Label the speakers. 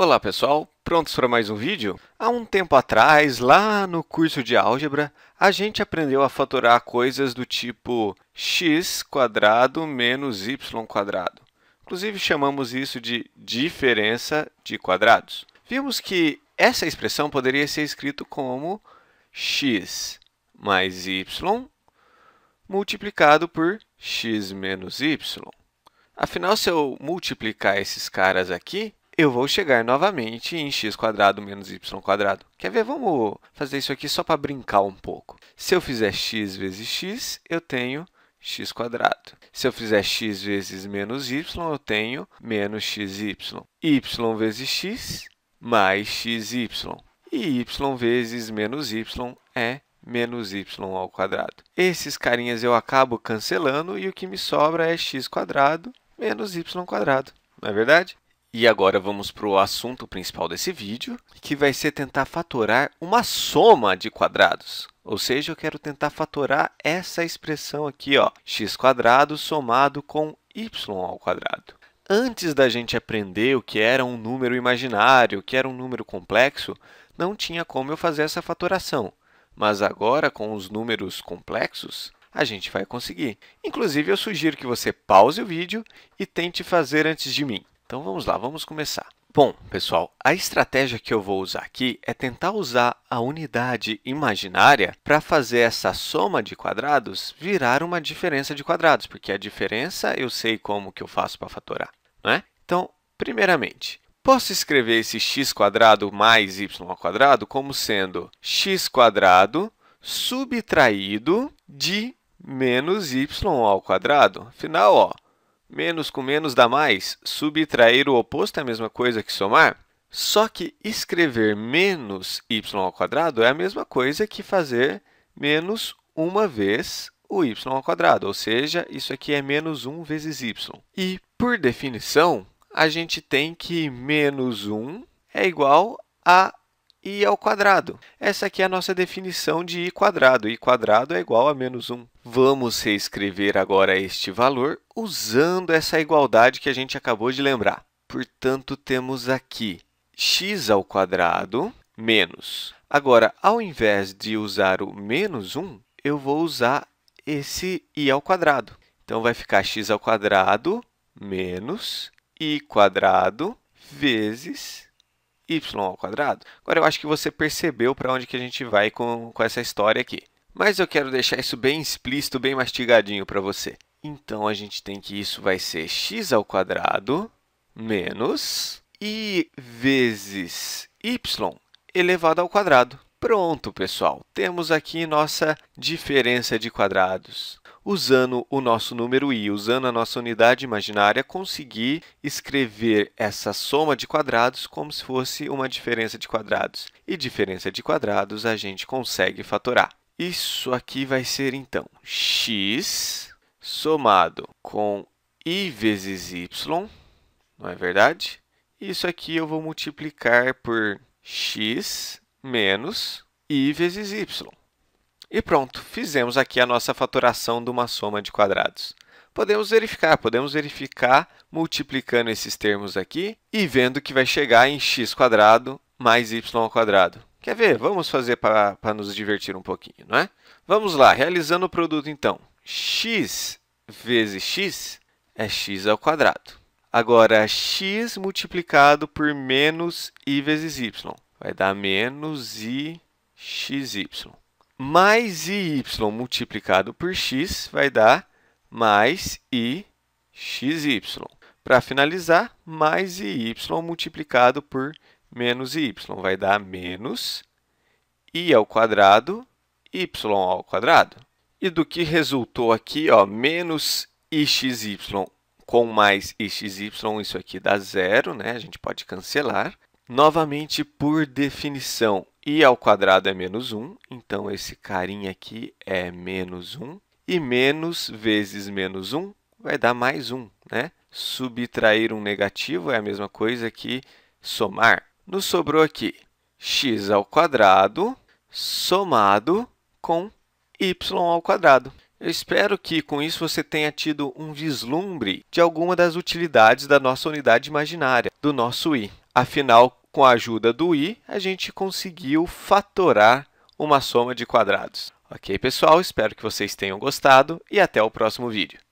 Speaker 1: Olá pessoal, prontos para mais um vídeo? Há um tempo atrás, lá no curso de álgebra, a gente aprendeu a fatorar coisas do tipo x menos y Inclusive chamamos isso de diferença de quadrados. Vimos que essa expressão poderia ser escrita como x mais y multiplicado por x menos y. Afinal, se eu multiplicar esses caras aqui, eu vou chegar novamente em x quadrado menos y quadrado. Quer ver? Vamos fazer isso aqui só para brincar um pouco. Se eu fizer x vezes x, eu tenho x quadrado. Se eu fizer x vezes menos y, eu tenho menos xy. y vezes x, mais xy. E y vezes menos y é menos y ao quadrado. Esses carinhas eu acabo cancelando e o que me sobra é x quadrado menos y quadrado. Não é verdade? E agora vamos para o assunto principal desse vídeo, que vai ser tentar fatorar uma soma de quadrados. Ou seja, eu quero tentar fatorar essa expressão aqui, ó, x somado com y Antes da gente aprender o que era um número imaginário, o que era um número complexo, não tinha como eu fazer essa fatoração. Mas agora, com os números complexos, a gente vai conseguir. Inclusive, eu sugiro que você pause o vídeo e tente fazer antes de mim. Então vamos lá, vamos começar. Bom, pessoal, a estratégia que eu vou usar aqui é tentar usar a unidade imaginária para fazer essa soma de quadrados virar uma diferença de quadrados, porque a diferença eu sei como que eu faço para fatorar. é? Então, primeiramente, posso escrever esse x mais y como sendo x subtraído de menos y. Afinal, ó, Menos com menos dá mais. Subtrair o oposto é a mesma coisa que somar. Só que escrever menos y ao quadrado é a mesma coisa que fazer menos uma vez o y ao quadrado, ou seja, isso aqui é menos 1 vezes y. E, por definição, a gente tem que menos 1 é igual a i ao quadrado. Essa aqui é a nossa definição de i quadrado. i quadrado é igual a menos 1. Vamos reescrever agora este valor usando essa igualdade que a gente acabou de lembrar. Portanto, temos aqui x ao quadrado menos. Agora, ao invés de usar o menos 1, eu vou usar esse i ao quadrado. Então, vai ficar x ao quadrado menos i quadrado vezes y Agora eu acho que você percebeu para onde que a gente vai com, com essa história aqui. Mas eu quero deixar isso bem explícito, bem mastigadinho para você. Então a gente tem que isso vai ser x ao quadrado menos i vezes y elevado ao quadrado. Pronto, pessoal, temos aqui nossa diferença de quadrados usando o nosso número i, usando a nossa unidade imaginária, conseguir escrever essa soma de quadrados como se fosse uma diferença de quadrados. E diferença de quadrados a gente consegue fatorar. Isso aqui vai ser, então, x somado com i vezes y, não é verdade? Isso aqui eu vou multiplicar por x menos i vezes y. E pronto, fizemos aqui a nossa faturação de uma soma de quadrados. Podemos verificar, podemos verificar multiplicando esses termos aqui e vendo que vai chegar em x mais y Quer ver? Vamos fazer para nos divertir um pouquinho, não é? Vamos lá, realizando o produto então. x vezes x é x ao quadrado. Agora, x multiplicado por menos i vezes y. Vai dar menos i xy mais y multiplicado por x vai dar mais i xy. Para finalizar, mais y multiplicado por menos y vai dar menos i ao quadrado y ao quadrado. E do que resultou aqui, ó, menos ixy com mais ixy, isso aqui dá zero, né? A gente pode cancelar. Novamente, por definição, e ao quadrado é menos 1, então esse carinha aqui é menos 1. E menos vezes menos 1 vai dar mais 1. Né? Subtrair um negativo é a mesma coisa que somar. Nos sobrou aqui x ao quadrado somado com y ao quadrado. Eu espero que com isso você tenha tido um vislumbre de alguma das utilidades da nossa unidade imaginária, do nosso i. Afinal, com a ajuda do i, a gente conseguiu fatorar uma soma de quadrados. Ok, pessoal? Espero que vocês tenham gostado e até o próximo vídeo.